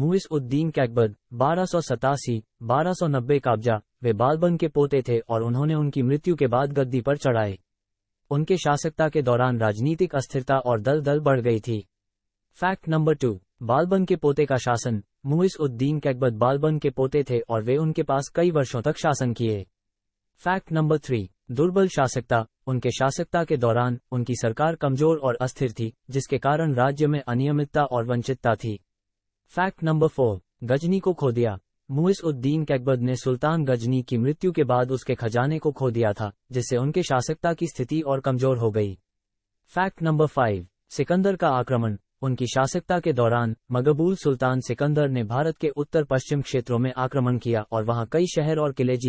मुइस उद्दीन कैकबद बारह सौ सतासी बारह सौ नब्बे काब्जा वे बालबन के पोते थे और उन्होंने उनकी मृत्यु के बाद गद्दी पर चढ़ाए उनके शासकता के दौरान राजनीतिक अस्थिरता और दल दल बढ़ गई थी फैक्ट नंबर टू बालबन के पोते का शासन मुइस उद्दीन कैकबद बालबन के पोते थे और वे उनके पास कई वर्षों तक शासन किए फैक्ट नंबर थ्री दुर्बल शासकता उनके शासकता के दौरान उनकी सरकार कमजोर और अस्थिर थी जिसके कारण राज्य में अनियमितता और वंचितता थी फैक्ट नंबर फोर गजनी को खो दिया मुइस उद्दीन कैकबद ने सुल्तान गजनी की मृत्यु के बाद उसके खजाने को खो दिया था जिससे उनके शासकता की स्थिति और कमजोर हो गई फैक्ट नंबर फाइव सिकंदर का आक्रमण उनकी शासकता के दौरान मगबूल सुल्तान सिकंदर ने भारत के उत्तर पश्चिम क्षेत्रों में आक्रमण किया और वहां कई शहर और किले जीते